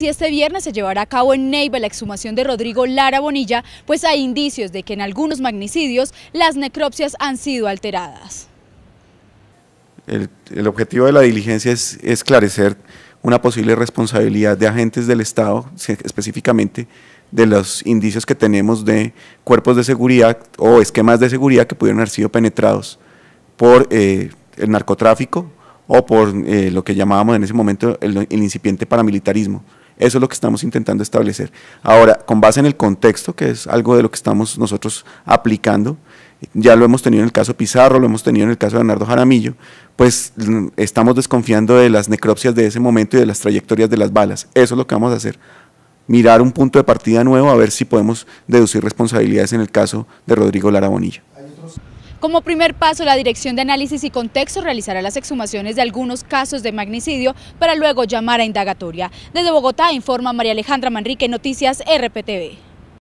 Si este viernes se llevará a cabo en Neiva la exhumación de Rodrigo Lara Bonilla, pues hay indicios de que en algunos magnicidios las necropsias han sido alteradas. El, objetivo de la diligencia es esclarecer una posible responsabilidad de agentes del Estado, específicamente de los indicios que tenemos de cuerpos de seguridad o esquemas de seguridad que pudieron haber sido penetrados por eh, el narcotráfico o por eh, lo que llamábamos en ese momento el incipiente paramilitarismo. Eso es lo que estamos intentando establecer. Ahora, con base en el contexto, que es algo de lo que estamos nosotros aplicando, ya lo hemos tenido en el caso Pizarro, lo hemos tenido en el caso de Bernardo Jaramillo, pues mm, estamos desconfiando de las necropsias de ese momento y de las trayectorias de las balas. Eso es lo que vamos a hacer. Mirar un punto de partida nuevo a ver si podemos deducir responsabilidades en el caso de Rodrigo Lara Bonilla. Como primer paso, la Dirección de Análisis y Contexto realizará las exhumaciones de algunos casos de magnicidio para luego llamar a indagatoria. Desde Bogotá informa María Alejandra Manrique, Noticias RPTV.